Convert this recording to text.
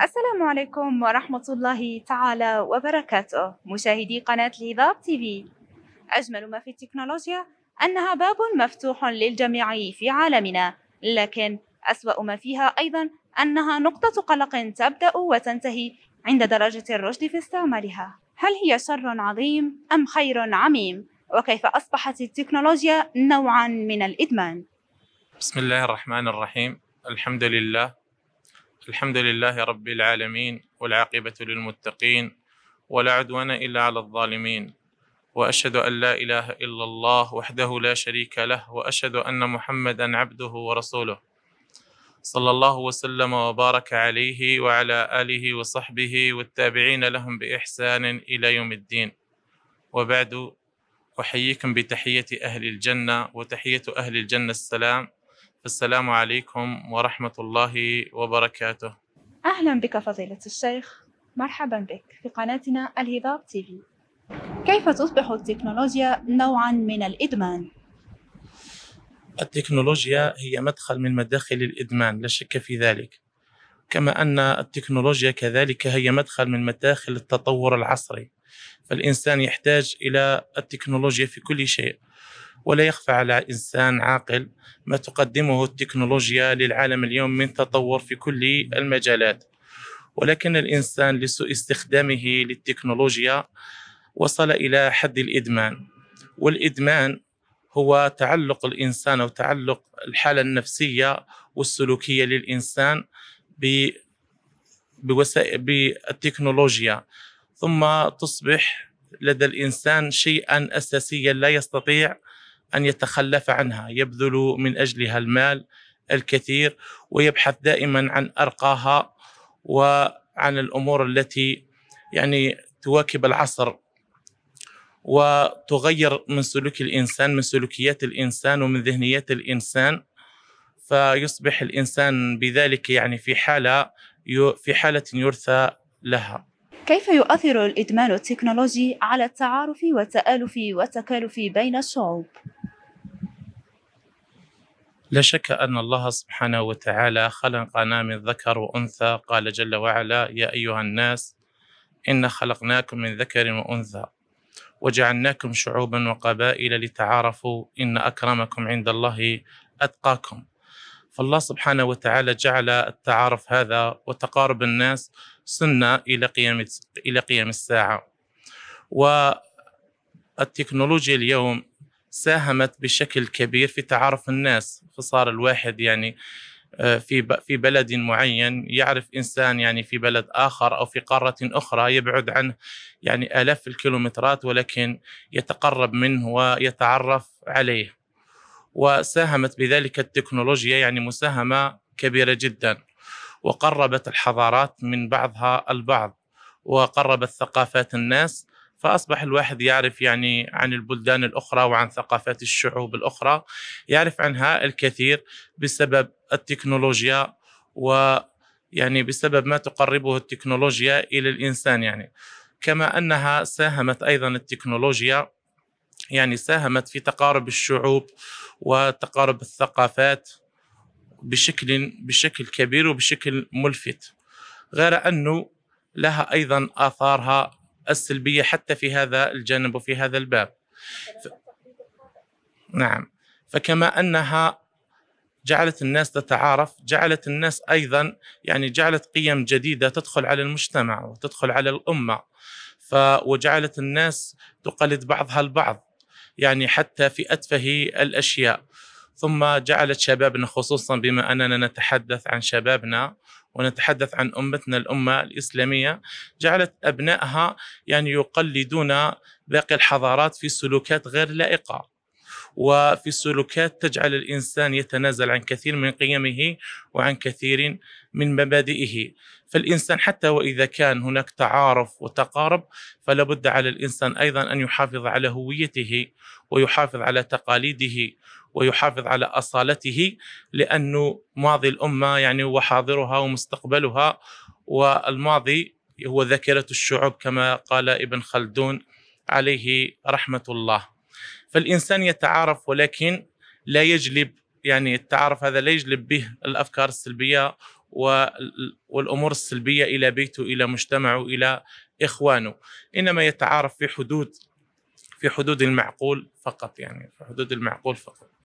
السلام عليكم ورحمة الله تعالى وبركاته مشاهدي قناة الهضاب في أجمل ما في التكنولوجيا أنها باب مفتوح للجميع في عالمنا لكن أسوأ ما فيها أيضا أنها نقطة قلق تبدأ وتنتهي عند درجة الرشد في استعمالها هل هي شر عظيم أم خير عميم؟ وكيف أصبحت التكنولوجيا نوعا من الإدمان؟ بسم الله الرحمن الرحيم الحمد لله الحمد لله رب العالمين والعاقبة للمتقين ولا عدوان إلا على الظالمين وأشهد أن لا إله إلا الله وحده لا شريك له وأشهد أن محمدا عبده ورسوله صلى الله وسلم وبارك عليه وعلى آله وصحبه والتابعين لهم بإحسان إلى يوم الدين وبعد أحييكم بتحية أهل الجنة وتحية أهل الجنة السلام السلام عليكم ورحمة الله وبركاته أهلا بك فضيلة الشيخ مرحبا بك في قناتنا الهضاب تيفي كيف تصبح التكنولوجيا نوعا من الإدمان؟ التكنولوجيا هي مدخل من مداخل الإدمان لا شك في ذلك كما أن التكنولوجيا كذلك هي مدخل من مداخل التطور العصري فالإنسان يحتاج إلى التكنولوجيا في كل شيء ولا يخفى على انسان عاقل ما تقدمه التكنولوجيا للعالم اليوم من تطور في كل المجالات ولكن الانسان لسوء استخدامه للتكنولوجيا وصل الى حد الادمان والادمان هو تعلق الانسان او تعلق الحاله النفسيه والسلوكيه للانسان ب بوسائل بالتكنولوجيا ثم تصبح لدى الانسان شيئا اساسيا لا يستطيع أن يتخلف عنها يبذل من أجلها المال الكثير ويبحث دائما عن أرقاها وعن الأمور التي يعني تواكب العصر وتغير من سلوك الإنسان من سلوكيات الإنسان ومن ذهنيات الإنسان فيصبح الإنسان بذلك يعني في حالة في حالة يرثى لها كيف يؤثر الإدمان التكنولوجي على التعارف والتآلف والتكالف بين الشعوب؟ لا شك أن الله سبحانه وتعالى خلقنا من ذكر وأنثى قال جل وعلا يا أيها الناس إن خلقناكم من ذكر وأنثى وجعلناكم شعوبا وقبائل لتعارفوا إن أكرمكم عند الله أتقاكم فالله سبحانه وتعالى جعل التعارف هذا وتقارب الناس سنة إلى قيام إلى قيام الساعة والتكنولوجيا اليوم ساهمت بشكل كبير في تعارف الناس فصار الواحد يعني آه، في في بلد معين يعرف انسان يعني في بلد اخر او في قاره اخرى يبعد عنه يعني الاف الكيلومترات ولكن يتقرب منه ويتعرف عليه وساهمت بذلك التكنولوجيا يعني مساهمه كبيره جدا وقربت الحضارات من بعضها البعض وقربت ثقافات الناس فأصبح الواحد يعرف يعني عن البلدان الأخرى وعن ثقافات الشعوب الأخرى يعرف عنها الكثير بسبب التكنولوجيا و يعني بسبب ما تقربه التكنولوجيا إلى الإنسان يعني كما أنها ساهمت أيضا التكنولوجيا يعني ساهمت في تقارب الشعوب وتقارب الثقافات بشكل بشكل كبير وبشكل ملفت غير انه لها ايضا اثارها السلبيه حتى في هذا الجانب وفي هذا الباب ف... نعم فكما انها جعلت الناس تتعارف جعلت الناس ايضا يعني جعلت قيم جديده تدخل على المجتمع وتدخل على الامه ف وجعلت الناس تقلد بعضها البعض يعني حتى في اتفه الاشياء ثم جعلت شبابنا خصوصا بما اننا نتحدث عن شبابنا ونتحدث عن أمتنا الأمة الإسلامية جعلت أبنائها يعني يقلدون باقي الحضارات في سلوكات غير لائقة وفي سلوكات تجعل الانسان يتنازل عن كثير من قيمه وعن كثير من مبادئه فالانسان حتى واذا كان هناك تعارف وتقارب فلا بد على الانسان ايضا ان يحافظ على هويته ويحافظ على تقاليده ويحافظ على أصالته لأنه ماضي الأمة يعني هو حاضرها ومستقبلها والماضي هو ذاكرة الشعوب كما قال ابن خلدون عليه رحمة الله فالإنسان يتعارف ولكن لا يجلب يعني التعارف هذا لا يجلب به الأفكار السلبية والأمور السلبية إلى بيته إلى مجتمعه إلى إخوانه إنما يتعارف في حدود في حدود المعقول فقط يعني في حدود المعقول فقط